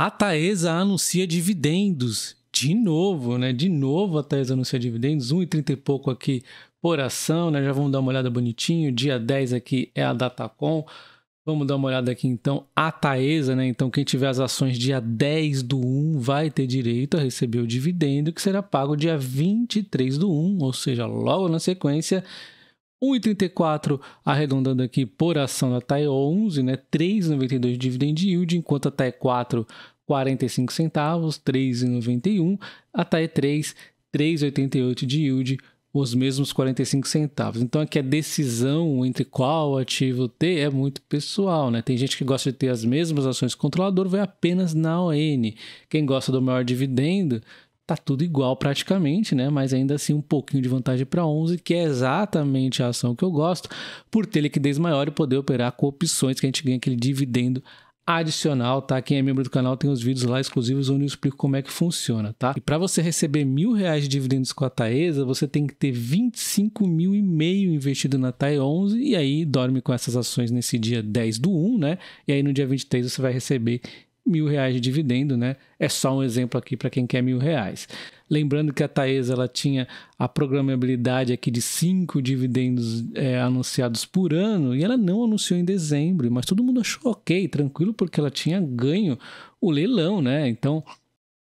A Taesa anuncia dividendos. De novo, né? De novo a Taesa anuncia dividendos. 1,30 e pouco aqui por ação, né? Já vamos dar uma olhada bonitinho. Dia 10 aqui é a Datacom. Vamos dar uma olhada aqui então. A Taesa, né? Então, quem tiver as ações dia 10 do 1 vai ter direito a receber o dividendo que será pago dia 23 do 1, ou seja, logo na sequência. 1,34 arredondando aqui por ação da TAE 11, né? 3,92 dividend yield, enquanto a TAE 4 45 centavos, 3,91, a TAE 3 3,88 de yield, os mesmos 45 centavos. Então aqui a decisão entre qual ativo ter é muito pessoal, né? Tem gente que gosta de ter as mesmas ações controlador vai apenas na ON. Quem gosta do maior dividendo tá tudo igual praticamente, né? Mas ainda assim um pouquinho de vantagem para 11, que é exatamente a ação que eu gosto, por ter liquidez maior e poder operar com opções que a gente ganha aquele dividendo adicional, tá? Quem é membro do canal tem os vídeos lá exclusivos onde eu explico como é que funciona, tá? E para você receber mil reais de dividendos com a Taesa, você tem que ter 25 mil e meio investido na TAE 11 e aí dorme com essas ações nesse dia 10 do 1, né? E aí no dia 23 você vai receber mil reais de dividendo, né? É só um exemplo aqui para quem quer mil reais. Lembrando que a Taesa ela tinha a programabilidade aqui de cinco dividendos é, anunciados por ano e ela não anunciou em dezembro, mas todo mundo achou ok, tranquilo, porque ela tinha ganho o leilão, né? Então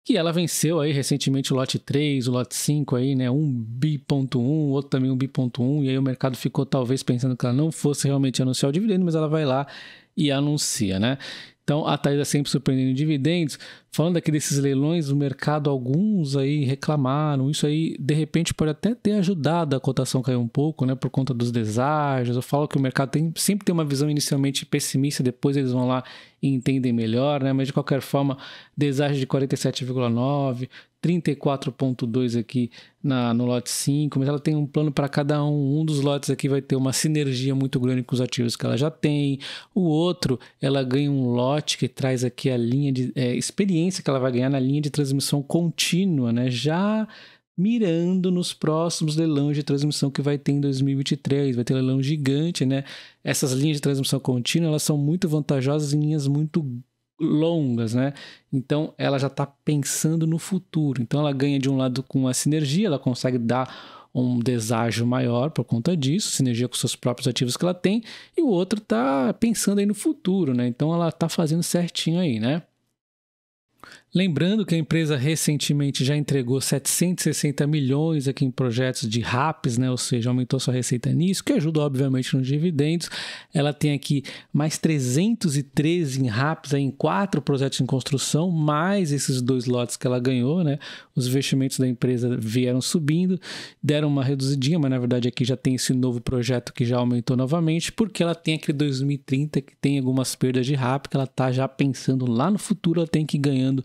que ela venceu aí recentemente o lote 3, o lote 5 aí, né, um bi.1, outro também um bi.1, e aí o mercado ficou talvez pensando que ela não fosse realmente anunciar o dividendo, mas ela vai lá e anuncia, né? Então, a é sempre surpreendendo dividendos. Falando aqui desses leilões o mercado, alguns aí reclamaram. Isso aí, de repente, pode até ter ajudado a cotação cair um pouco, né? Por conta dos deságios. Eu falo que o mercado tem, sempre tem uma visão inicialmente pessimista, depois eles vão lá e entendem melhor, né? Mas, de qualquer forma, deságio de 47,9, 34,2 aqui na, no lote 5, mas ela tem um plano para cada um. Um dos lotes aqui vai ter uma sinergia muito grande com os ativos que ela já tem. O outro, ela ganha um lote que traz aqui a linha de é, experiência que ela vai ganhar na linha de transmissão contínua, né? Já mirando nos próximos leilões de transmissão que vai ter em 2023. Vai ter leilão gigante, né? Essas linhas de transmissão contínua, elas são muito vantajosas em linhas muito longas, né? Então ela já está pensando no futuro. Então ela ganha de um lado com a sinergia, ela consegue dar um deságio maior por conta disso, sinergia com seus próprios ativos que ela tem, e o outro está pensando aí no futuro, né? Então ela está fazendo certinho aí, né? Lembrando que a empresa recentemente já entregou 760 milhões aqui em projetos de RAPs, né? ou seja, aumentou sua receita nisso, que ajuda obviamente nos dividendos. Ela tem aqui mais 313 em RAPs aí, em quatro projetos em construção, mais esses dois lotes que ela ganhou. Né? Os investimentos da empresa vieram subindo, deram uma reduzidinha, mas na verdade aqui já tem esse novo projeto que já aumentou novamente, porque ela tem aquele 2030 que tem algumas perdas de RAP, que ela está já pensando lá no futuro, ela tem que ir ganhando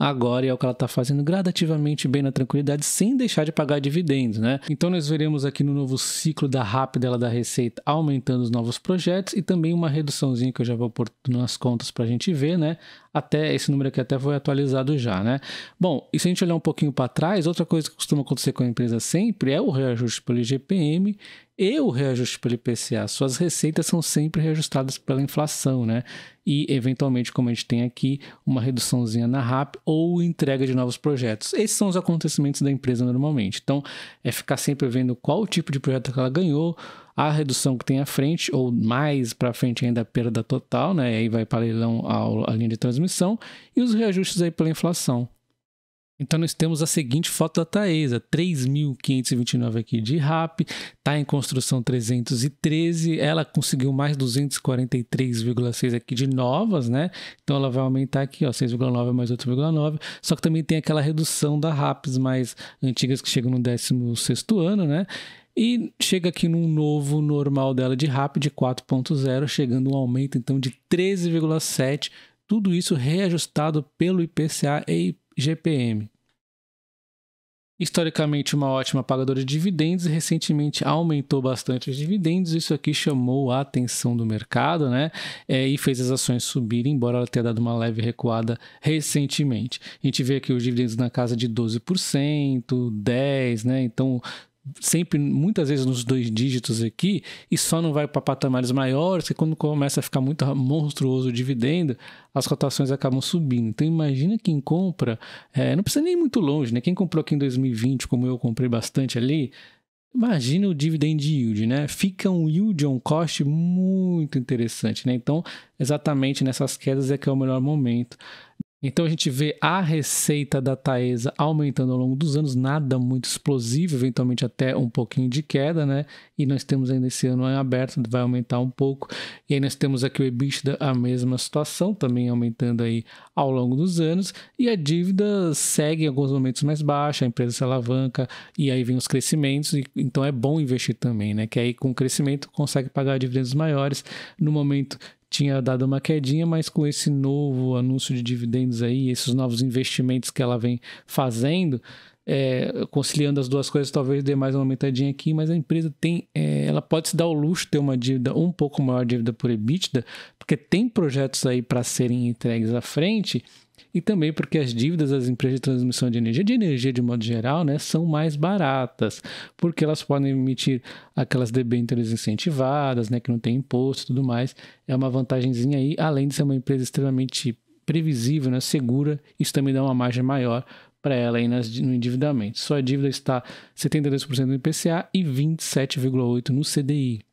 agora e é o que ela está fazendo gradativamente bem na tranquilidade, sem deixar de pagar dividendos, né? Então nós veremos aqui no novo ciclo da rápida da receita aumentando os novos projetos e também uma reduçãozinha que eu já vou pôr nas contas para a gente ver, né? Até esse número aqui até foi atualizado já, né? Bom, e se a gente olhar um pouquinho para trás, outra coisa que costuma acontecer com a empresa sempre é o reajuste pelo IGPM e o reajuste pelo IPCA. Suas receitas são sempre reajustadas pela inflação, né? E eventualmente, como a gente tem aqui, uma reduçãozinha na RAP ou entrega de novos projetos. Esses são os acontecimentos da empresa normalmente. Então, é ficar sempre vendo qual o tipo de projeto que ela ganhou, a redução que tem à frente, ou mais para frente ainda a perda total, né? E aí vai para leilão a, a linha de transmissão, e os reajustes aí pela inflação. Então nós temos a seguinte foto da Taesa, 3.529 aqui de RAP, está em construção 313, ela conseguiu mais 243,6 aqui de novas, né? Então ela vai aumentar aqui, ó, 6,9 mais 8,9, só que também tem aquela redução da RAPs mais antigas que chegam no 16º ano, né? E chega aqui num novo normal dela de RAP de 4.0, chegando um aumento então de 13,7, tudo isso reajustado pelo IPCA e GPM historicamente uma ótima pagadora de dividendos e recentemente aumentou bastante os dividendos. Isso aqui chamou a atenção do mercado, né? É, e fez as ações subirem, embora ela tenha dado uma leve recuada recentemente. A gente vê aqui os dividendos na casa de 12%, 10%, né? Então sempre, muitas vezes nos dois dígitos aqui, e só não vai para patamares maiores, que quando começa a ficar muito monstruoso o dividendo, as cotações acabam subindo. Então imagina quem compra, é, não precisa nem ir muito longe, né? Quem comprou aqui em 2020, como eu comprei bastante ali, imagina o dividend yield, né? Fica um yield on cost muito interessante, né? Então, exatamente nessas quedas é que é o melhor momento então a gente vê a receita da Taesa aumentando ao longo dos anos, nada muito explosivo, eventualmente até um pouquinho de queda, né? E nós temos ainda esse ano em aberto, vai aumentar um pouco. E aí nós temos aqui o EBITDA, a mesma situação, também aumentando aí ao longo dos anos. E a dívida segue em alguns momentos mais baixa, a empresa se alavanca e aí vem os crescimentos. E, então é bom investir também, né? Que aí com o crescimento consegue pagar dividendos maiores no momento tinha dado uma quedinha, mas com esse novo anúncio de dividendos aí, esses novos investimentos que ela vem fazendo, é, conciliando as duas coisas, talvez dê mais uma aumentadinha aqui, mas a empresa tem, é, ela pode se dar o luxo de ter uma dívida um pouco maior dívida por EBITDA, porque tem projetos aí para serem entregues à frente e também porque as dívidas das empresas de transmissão de energia, de energia de modo geral, né, são mais baratas, porque elas podem emitir aquelas debêntures incentivadas, né, que não tem imposto e tudo mais. É uma vantagemzinha aí, além de ser uma empresa extremamente previsível, né, segura, isso também dá uma margem maior para ela aí nas, no endividamento. Sua dívida está 72% no IPCA e 27,8% no CDI.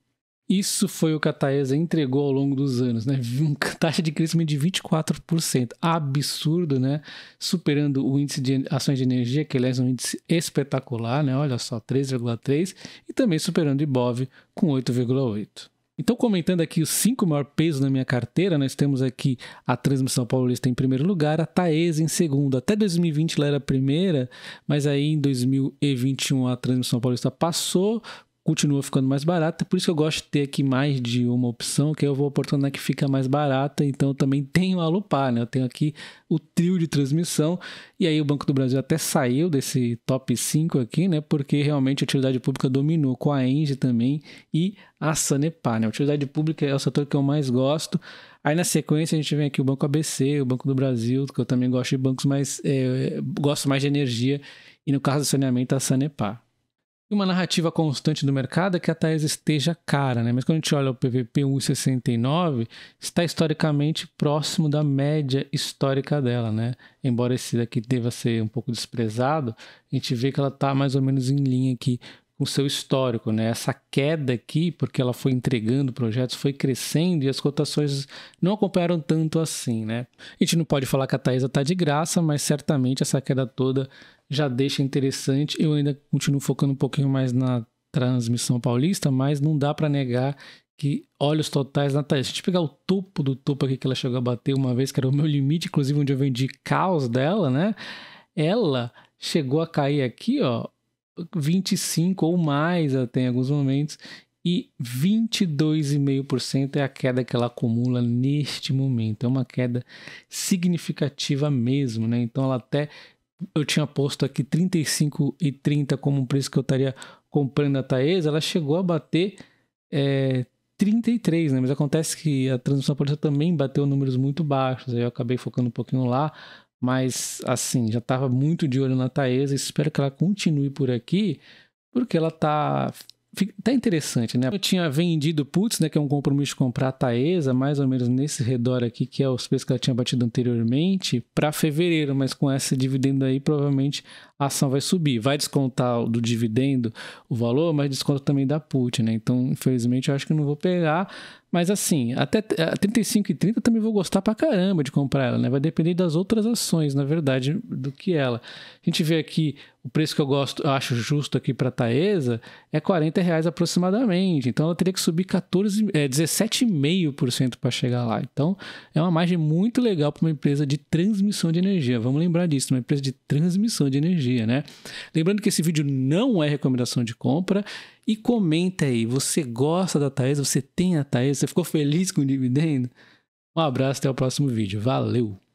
Isso foi o que a Taesa entregou ao longo dos anos, né? Uma taxa de crescimento de 24%. Absurdo, né? Superando o índice de ações de energia, que aliás é um índice espetacular, né? Olha só, 3,3%, e também superando o Ibov com 8,8%. Então, comentando aqui os cinco maiores pesos na minha carteira, nós temos aqui a Transmissão Paulista em primeiro lugar, a Taesa em segundo. Até 2020 ela era a primeira, mas aí em 2021 a Transmissão Paulista passou, continua ficando mais barata. Por isso que eu gosto de ter aqui mais de uma opção, que aí eu vou oportunizar que fica mais barata. Então eu também tenho a lupar né? Eu tenho aqui o trio de transmissão. E aí o Banco do Brasil até saiu desse top 5 aqui, né? Porque realmente a utilidade pública dominou com a Enge também e a Sanepar, né? A utilidade pública é o setor que eu mais gosto. Aí na sequência a gente vem aqui o Banco ABC, o Banco do Brasil, que eu também gosto de bancos, mas é, gosto mais de energia. E no caso do saneamento, a Sanepar. E uma narrativa constante do mercado é que a Thais esteja cara, né? Mas quando a gente olha o PVP 1,69, está historicamente próximo da média histórica dela, né? Embora esse daqui deva ser um pouco desprezado, a gente vê que ela está mais ou menos em linha aqui com seu histórico, né? Essa queda aqui, porque ela foi entregando projetos, foi crescendo e as cotações não acompanharam tanto assim, né? A gente não pode falar que a Taesa está de graça, mas certamente essa queda toda já deixa interessante. Eu ainda continuo focando um pouquinho mais na transmissão paulista, mas não dá para negar que olhos totais na Thaís. Se a gente pegar o topo do topo aqui que ela chegou a bater uma vez, que era o meu limite, inclusive onde eu vendi caos dela, né? Ela chegou a cair aqui, ó, 25 ou mais, até em alguns momentos, e 22,5% é a queda que ela acumula neste momento. É uma queda significativa mesmo, né? Então ela até eu tinha posto aqui 35,30 e como um preço que eu estaria comprando a Taesa, ela chegou a bater é, 33, né? Mas acontece que a transmissão política também bateu números muito baixos. Aí eu acabei focando um pouquinho lá, mas, assim, já estava muito de olho na Taesa. e Espero que ela continue por aqui, porque ela tá. Tá interessante, né? Eu tinha vendido Puts, né? Que é um compromisso de comprar a Taesa, mais ou menos nesse redor aqui, que é os preços que ela tinha batido anteriormente, para fevereiro. Mas com esse dividendo aí, provavelmente a ação vai subir. Vai descontar do dividendo o valor, mas desconta também da Put, né? Então, infelizmente, eu acho que não vou pegar mas assim, até 35 e 30 também vou gostar pra caramba de comprar ela, né? Vai depender das outras ações, na verdade, do que ela. A gente vê aqui o preço que eu gosto, eu acho justo aqui para Taesa é 40 reais aproximadamente. Então ela teria que subir 14, é, 17,5% para chegar lá. Então é uma margem muito legal para uma empresa de transmissão de energia. Vamos lembrar disso, uma empresa de transmissão de energia, né? Lembrando que esse vídeo não é recomendação de compra e comenta aí, você gosta da Thaís? Você tem a Thaís? Você ficou feliz com o dividendo? Um abraço, até o próximo vídeo. Valeu!